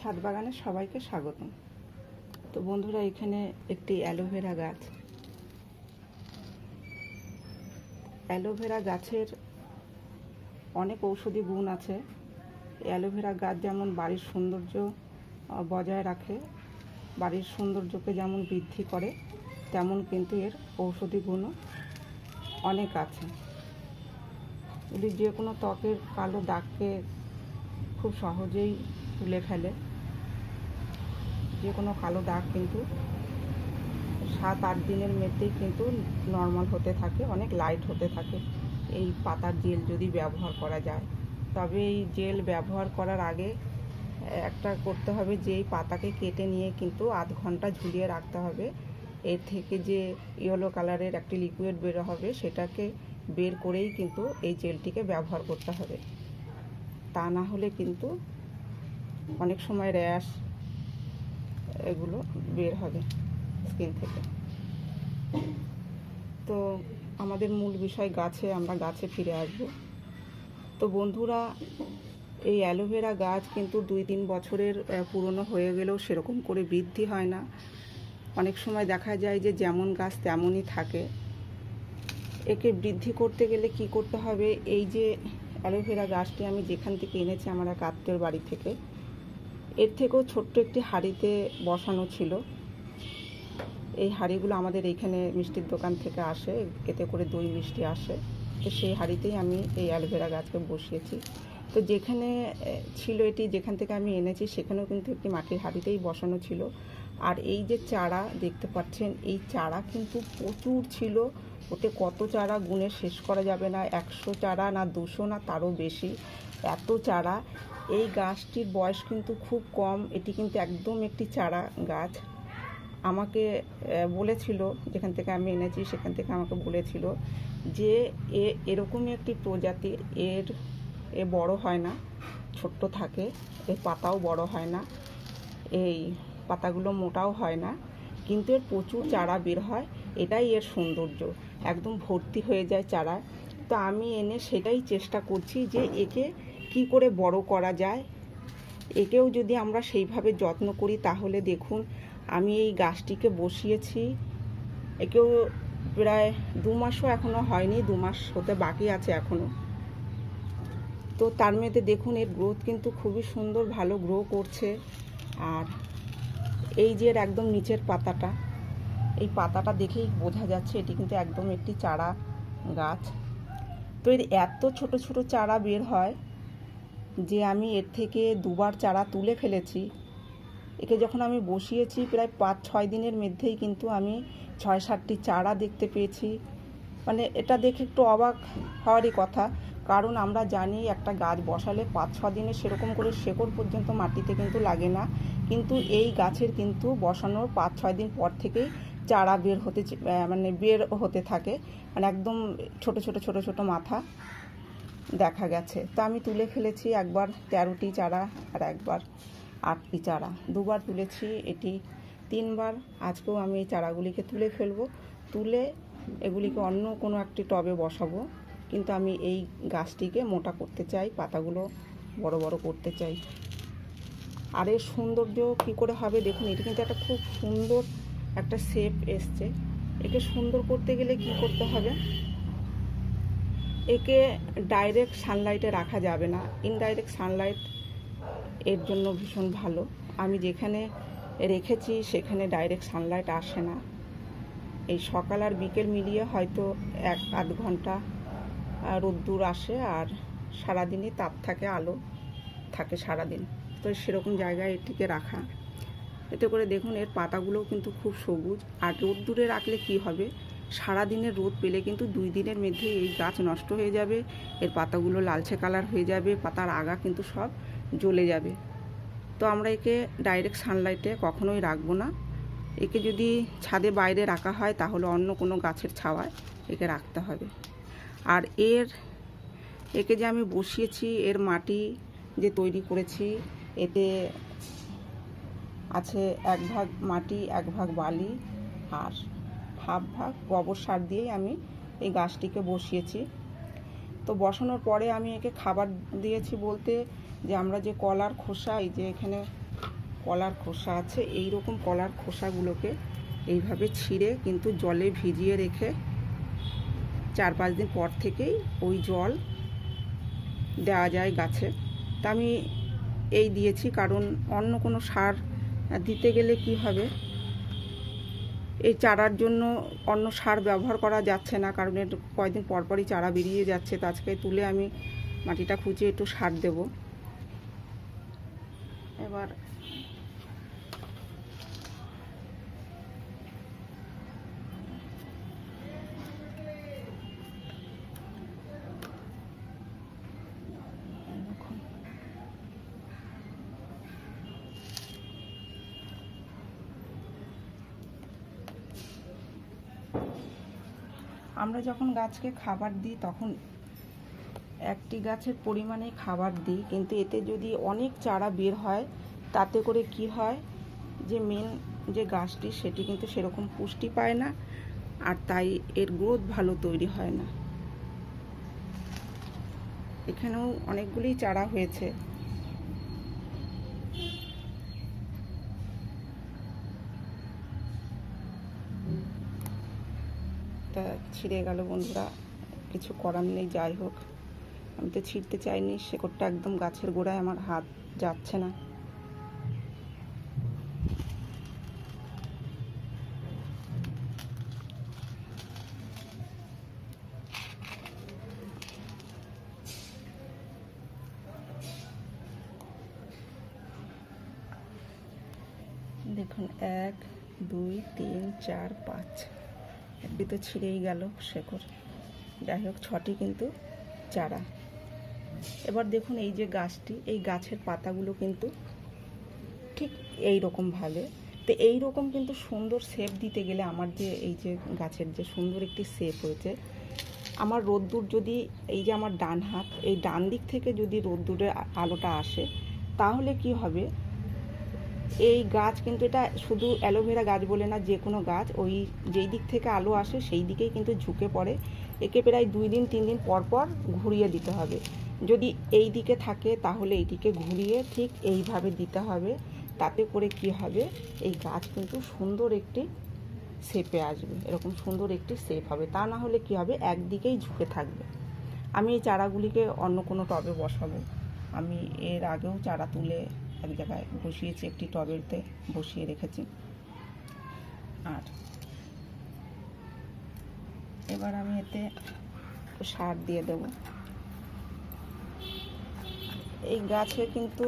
ছাদ বাগানে সবাইকে স্বাগতম তো বন্ধুরা এখানে একটি অ্যালোভেরা গাছ অ্যালোভেরা গাছের অনেক ঔষধি গুণ আছে অ্যালোভেরা গাছ যেমন বাড়ির সৌন্দর্য বজায় রাখে বাড়ির সৌন্দর্যকে যেমন বৃদ্ধি করে তেমন কিন্তু এর ঔষধি গুণও অনেক আছে এটি যে কোনো ত্বকের কালো দাগকে খুব সহজেই তুলে ফেলে যে কোনো কালো দাগ কিন্তু সাত আট দিনের মধ্যেই কিন্তু নর্মাল হতে থাকে অনেক লাইট হতে থাকে এই পাতার জেল যদি ব্যবহার করা যায় তবে এই জেল ব্যবহার করার আগে একটা করতে হবে যে এই পাতাকে কেটে নিয়ে কিন্তু আধ ঘন্টা ঝুলিয়ে রাখতে হবে এর থেকে যে ইয়েলো কালারের একটি লিকুইড বের হবে সেটাকে বের করেই কিন্তু এই জেলটিকে ব্যবহার করতে হবে তা না হলে কিন্তু অনেক সময় র্যাশ এগুলো বের হবে স্কিন থেকে তো আমাদের মূল বিষয় গাছে আমরা গাছে ফিরে আসবো তো বন্ধুরা এই অ্যালোভেরা গাছ কিন্তু দুই তিন বছরের পুরনো হয়ে গেলেও সেরকম করে বৃদ্ধি হয় না অনেক সময় দেখা যায় যে যেমন গাছ তেমনই থাকে একে বৃদ্ধি করতে গেলে কি করতে হবে এই যে অ্যালোভেরা গাছটি আমি যেখান থেকে এনেছি আমার এক আত্মীয় বাড়ি থেকে এর থেকেও ছোট্ট একটি হাঁড়িতে বসানো ছিল এই হাঁড়িগুলো আমাদের এইখানে মিষ্টির দোকান থেকে আসে এতে করে দই মিষ্টি আসে তো সেই হাঁড়িতেই আমি এই অ্যালোভেরা গাছকে বসিয়েছি তো যেখানে ছিল এটি যেখান থেকে আমি এনেছি সেখানেও কিন্তু একটি মাটির হাঁড়িতেই বসানো ছিল আর এই যে চারা দেখতে পাচ্ছেন এই চারা কিন্তু প্রচুর ছিল ওতে কত চারা গুণে শেষ করা যাবে না একশো চারা না দুশো না তারও বেশি এত চারা এই গাছটির বয়স কিন্তু খুব কম এটি কিন্তু একদম একটি চারা গাছ আমাকে বলেছিল যেখান থেকে আমি এনেছি সেখান থেকে আমাকে বলেছিল যে এ এরকমই একটি প্রজাতির এর এ বড় হয় না ছোট্ট থাকে এর পাতাও বড় হয় না এই পাতাগুলো মোটাও হয় না কিন্তু এর প্রচুর চারা বের হয় এটাই এর সৌন্দর্য একদম ভর্তি হয়ে যায় চারা তো আমি এনে সেটাই চেষ্টা করছি যে একে কি করে বড় করা যায় একেও যদি আমরা সেইভাবে যত্ন করি তাহলে দেখুন আমি এই গাছটিকে বসিয়েছি একেও প্রায় দু মাসও এখনও হয়নি দু মাস হতে বাকি আছে এখনও তো তার মধ্যে দেখুন এর গ্রোথ কিন্তু খুবই সুন্দর ভালো গ্রো করছে আর এই যে একদম নিচের পাতাটা এই পাতাটা দেখেই বোঝা যাচ্ছে এটি কিন্তু একদম একটি চারা গাছ তো এর এত ছোট ছোট চারা বের হয় যে আমি এর থেকে দুবার চারা তুলে ফেলেছি একে যখন আমি বসিয়েছি প্রায় পাঁচ ছয় দিনের মধ্যেই কিন্তু আমি ছয় সাতটি চারা দেখতে পেয়েছি মানে এটা দেখে একটু অবাক হওয়ারই কথা কারণ আমরা জানি একটা গাছ বসালে পাঁচ ছ দিনে সেরকম করে শেকড় পর্যন্ত মাটিতে কিন্তু লাগে না কিন্তু এই গাছের কিন্তু বসানোর পাঁচ ছয় দিন পর থেকেই চারা বের হতে মানে বের হতে থাকে মানে একদম ছোট ছোট ছোট ছোট মাথা দেখা গেছে তো আমি তুলে ফেলেছি একবার তেরোটি চারা আর একবার আটটি চারা দুবার তুলেছি এটি তিনবার আজকেও আমি এই চারাগুলিকে তুলে ফেলবো তুলে এগুলিকে অন্য কোনো একটি টবে বসাবো কিন্তু আমি এই গাছটিকে মোটা করতে চাই পাতাগুলো বড় বড় করতে চাই আর এর সৌন্দর্য কী করে হবে দেখুন এটি কিন্তু একটা খুব সুন্দর একটা শেপ এসছে একে সুন্দর করতে গেলে কি করতে হবে একে ডাইরেক্ট সানলাইটে রাখা যাবে না ইনডাইরেক্ট সানলাইট এর জন্য ভীষণ ভালো আমি যেখানে রেখেছি সেখানে ডাইরেক্ট সানলাইট আসে না এই সকাল আর বিকেল মিলিয়ে হয়তো এক আধ ঘন্টা রোদ্দুর আসে আর সারাদিনই তাপ থাকে আলো থাকে সারাদিন তো সেরকম জায়গায় এটিকে রাখা এতে করে দেখুন এর পাতাগুলোও কিন্তু খুব সবুজ আর রোদ্দুরে রাখলে কি হবে দিনের রোদ পেলে কিন্তু দুই দিনের মধ্যে এই গাছ নষ্ট হয়ে যাবে এর পাতাগুলো লালচে কালার হয়ে যাবে পাতার আগা কিন্তু সব জ্বলে যাবে তো আমরা একে ডাইরেক্ট সানলাইটে কখনোই রাখবো না একে যদি ছাদে বাইরে রাখা হয় তাহলে অন্য কোনো গাছের ছাওয়ায় একে রাখতে হবে আর এর একে যে আমি বসিয়েছি এর মাটি যে তৈরি করেছি এতে আছে এক ভাগ মাটি এক ভাগ বালি আর হাফ ভাগ গোবর সার দিয়েই আমি এই গাছটিকে বসিয়েছি তো বসানোর পরে আমি একে খাবার দিয়েছি বলতে যে আমরা যে কলার খোসা এই যে এখানে কলার খোসা আছে এই রকম কলার খোসাগুলোকে এইভাবে ছিঁড়ে কিন্তু জলে ভিজিয়ে রেখে চার পাঁচ দিন পর থেকেই ওই জল দেওয়া যায় গাছে তা আমি এই দিয়েছি কারণ অন্য কোনো সার দিতে গেলে কি হবে এই চারার জন্য অন্য সার ব্যবহার করা যাচ্ছে না কারণ এর কয়েকদিন পরপরই চারা বেরিয়ে যাচ্ছে তা আজকে তুলে আমি মাটিটা খুঁজে একটু সার দেব এবার আমরা যখন গাছকে খাবার দিই তখন একটি গাছের পরিমাণে খাবার দিই কিন্তু এতে যদি অনেক চারা বের হয় তাতে করে কি হয় যে মেন যে গাছটি সেটি কিন্তু সেরকম পুষ্টি পায় না আর তাই এর গ্রোথ ভালো তৈরি হয় না এখানেও অনেকগুলি চারা হয়েছে এটা ছিঁড়ে গেল বন্ধুরা কিছু করার নেই যাই হোক আমি তো ছিঁড়তে চাইনি শেকড়টা একদম গাছের গোড়ায় আমার হাত যাচ্ছে না দেখুন এক দুই তিন চার পাঁচ একটি তো ছিঁড়েই গেল শেখর যাই হোক ছটি কিন্তু চারা এবার দেখুন এই যে গাছটি এই গাছের পাতাগুলো কিন্তু ঠিক এই রকমভাবে তো এই রকম কিন্তু সুন্দর শেপ দিতে গেলে আমার যে এই যে গাছের যে সুন্দর একটি শেপ হয়েছে আমার রোদ্দুর যদি এই যে আমার ডান হাত এই ডান দিক থেকে যদি রোদ্দুরের আলোটা আসে তাহলে কি হবে এই গাছ কিন্তু এটা শুধু অ্যালোভেরা গাছ বলে না যে কোনো গাছ ওই যেই দিক থেকে আলো আসে সেই দিকেই কিন্তু ঝুঁকে পড়ে একে প্রায় দুই দিন তিন দিন পর পর ঘুরিয়ে দিতে হবে যদি এই দিকে থাকে তাহলে এইটিকে ঘুরিয়ে ঠিক এইভাবে দিতে হবে তাতে করে কি হবে এই গাছ কিন্তু সুন্দর একটি শেপে আসবে এরকম সুন্দর একটি শেপ হবে তা না হলে কি হবে একদিকেই ঝুঁকে থাকবে আমি এই চারাগুলিকে অন্য কোনো টবে বসাবো আমি এর আগেও চারা তুলে এক জায়গায় বসিয়েছি একটি টবেতে বসিয়ে রেখেছি আর এবার আমি এতে সার দিয়ে দেব এই গাছে কিন্তু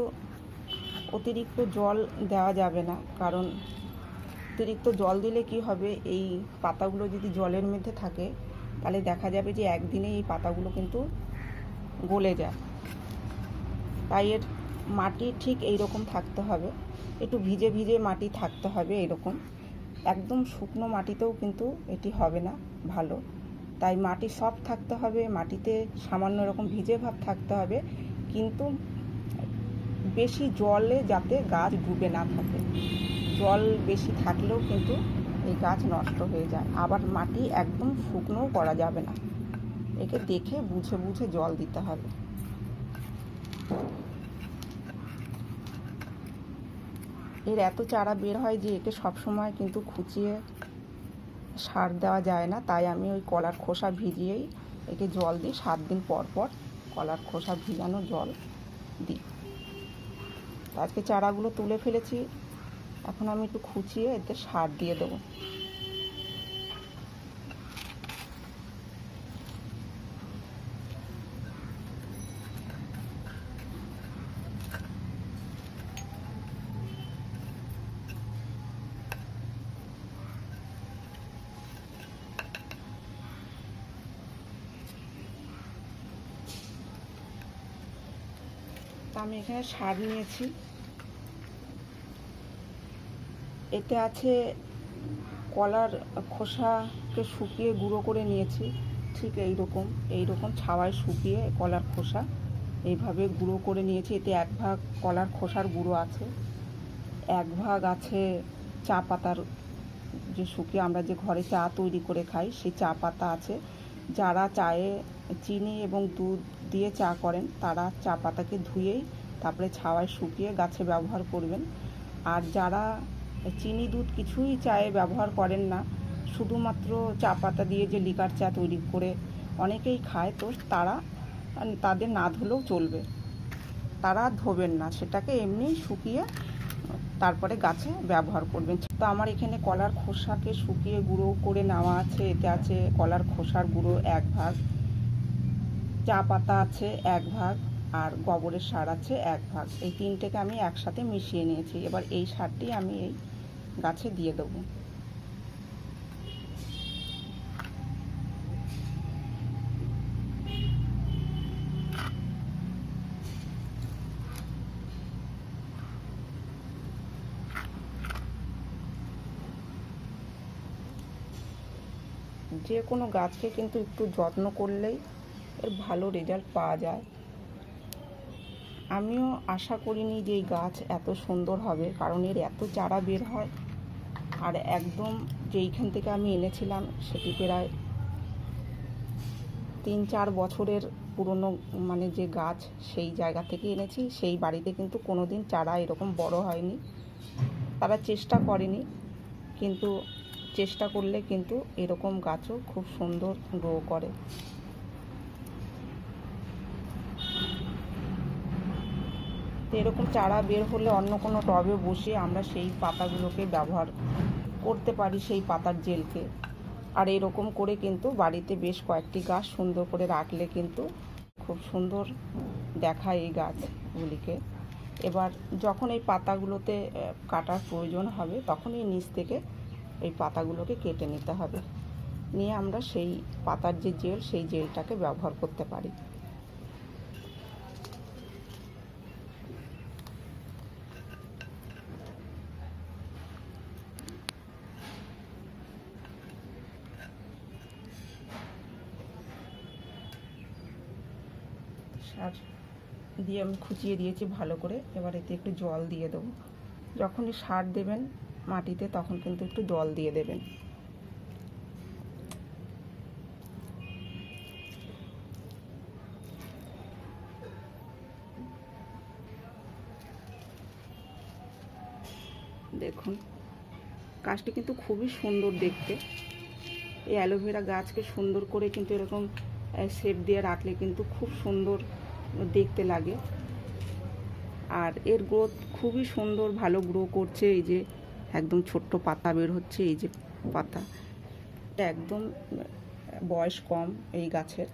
অতিরিক্ত জল দেওয়া যাবে না কারণ অতিরিক্ত জল দিলে কি হবে এই পাতাগুলো যদি জলের মধ্যে থাকে তাহলে দেখা যাবে যে একদিনে এই পাতাগুলো কিন্তু গলে যায় তাই এর মাটি ঠিক এই রকম থাকতে হবে একটু ভিজে ভিজে মাটি থাকতে হবে এরকম একদম শুকনো মাটিতেও কিন্তু এটি হবে না ভালো তাই মাটি সব থাকতে হবে মাটিতে সামান্য রকম ভিজে ভাব থাকতে হবে কিন্তু বেশি জলে যাতে গাছ ডুবে না থাকে জল বেশি থাকলেও কিন্তু এই গাছ নষ্ট হয়ে যায় আবার মাটি একদম শুকনোও করা যাবে না একে দেখে বুঝে বুঝে জল দিতে হবে এর এত চারা বের হয় যে একে সবসময় কিন্তু খুঁচিয়ে সার দেওয়া যায় না তাই আমি ওই কলার খোসা ভিজিয়েই একে জল দিই সাত দিন পর পর কলার খোসা ভিজানো জল দিই আজকে চারাগুলো তুলে ফেলেছি এখন আমি একটু খুঁচিয়ে এতে সার দিয়ে দেবো আমি এখানে সার নিয়েছি এতে আছে কলার খোসাকে শুকিয়ে গুঁড়ো করে নিয়েছি ঠিক এই রকম এই রকম ছাওয়ায় শুকিয়ে কলার খোসা এইভাবে গুঁড়ো করে নিয়েছি এতে এক ভাগ কলার খোসার গুঁড়ো আছে এক ভাগ আছে চা পাতার যে শুকিয়ে আমরা যে ঘরে চা তৈরি করে খাই সেই চা পাতা আছে যারা চায়ে চিনি এবং দুধ দিয়ে চা করেন তারা চা পাতাকে ধুয়েই তারপরে ছাওয়ায় শুকিয়ে গাছে ব্যবহার করবেন আর যারা চিনি দুধ কিছুই চায়ে ব্যবহার করেন না শুধুমাত্র চা পাতা দিয়ে যে লিকার চা তৈরি করে অনেকেই খায় তো তারা তাদের না ধুলেও চলবে তারা ধোবেন না সেটাকে এমনি শুকিয়ে তারপরে গাছে ব্যবহার করবেন তো আমার এখানে কলার খোসাকে শুকিয়ে গুঁড়ো করে নেওয়া আছে এতে আছে কলার খোসার গুঁড়ো এক ভাগ চা পাতা আছে এক ভাগ আর গোবরের সার আছে এক ভাগ এই তিনটেকে আমি একসাথে মিশিয়ে নিয়েছি এবার এই সারটি আমি এই গাছে দিয়ে দেবো যে কোনো গাছকে কিন্তু একটু যত্ন করলেই এর ভালো রেজাল্ট পাওয়া যায় আমিও আশা করিনি যে এই গাছ এত সুন্দর হবে কারণ এর এত চারা বের হয় আর একদম যেইখান থেকে আমি এনেছিলাম সেটি প্রায় তিন চার বছরের পুরনো মানে যে গাছ সেই জায়গা থেকে এনেছি সেই বাড়িতে কিন্তু কোনো দিন চারা এরকম বড় হয়নি তারা চেষ্টা করেনি কিন্তু চেষ্টা করলে কিন্তু এরকম গাছও খুব সুন্দর গ্রো করে তো এরকম চারা বের হলে অন্য কোনো টবে বসে আমরা সেই পাতাগুলোকে ব্যবহার করতে পারি সেই পাতার জেলকে আর এরকম করে কিন্তু বাড়িতে বেশ কয়েকটি গাছ সুন্দর করে রাখলে কিন্তু খুব সুন্দর দেখায় এই গাছগুলিকে এবার যখন এই পাতাগুলোতে কাটার প্রয়োজন হবে তখনই নিচ থেকে এই পাতাগুলোকে কেটে নিতে হবে নিয়ে আমরা সেই পাতার যে জেল সেই জেলটাকে ব্যবহার করতে পারি আর দিয়ে আমি খুঁচিয়ে দিয়েছি ভালো করে এবার এতে একটু জল দিয়ে দেবো যখনই সার দেবেন মাটিতে তখন কিন্তু একটু জল দিয়ে দেবেন দেখুন গাছটি কিন্তু খুবই সুন্দর দেখতে এই অ্যালোভেরা গাছকে সুন্দর করে কিন্তু এরকম শেপ দিয়ে রাখলে কিন্তু খুব সুন্দর দেখতে লাগে আর এর গ্রোথ খুবই সুন্দর ভালো গ্রো করছে এই যে একদম ছোট্ট পাতা বের হচ্ছে এই যে পাতা এটা একদম বয়স কম এই গাছের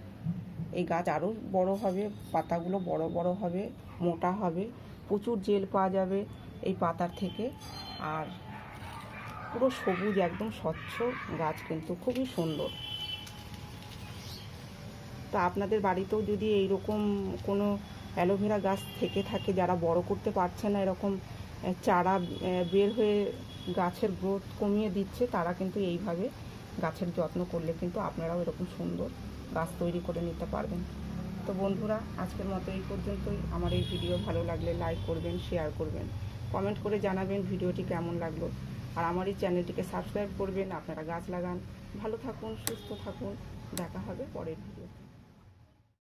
এই গাছ আরও বড় হবে পাতাগুলো বড় বড় হবে মোটা হবে প্রচুর জেল পাওয়া যাবে এই পাতার থেকে আর পুরো সবুজ একদম স্বচ্ছ গাছ কিন্তু খুবই সুন্দর তো আপনাদের বাড়িতেও যদি এইরকম কোনো অ্যালোভেরা গাছ থেকে থাকে যারা বড় করতে পারছে না এরকম চারা বের হয়ে গাছের গ্রোথ কমিয়ে দিচ্ছে তারা কিন্তু এইভাবে গাছের যত্ন করলে কিন্তু আপনারাও এরকম সুন্দর গাছ তৈরি করে নিতে পারবেন তো বন্ধুরা আজকের মতো এই পর্যন্তই আমার এই ভিডিও ভালো লাগলে লাইক করবেন শেয়ার করবেন কমেন্ট করে জানাবেন ভিডিওটি কেমন লাগলো আর আমার এই চ্যানেলটিকে সাবস্ক্রাইব করবেন আপনারা গাছ লাগান ভালো থাকুন সুস্থ থাকুন দেখা হবে পরের ভিডিও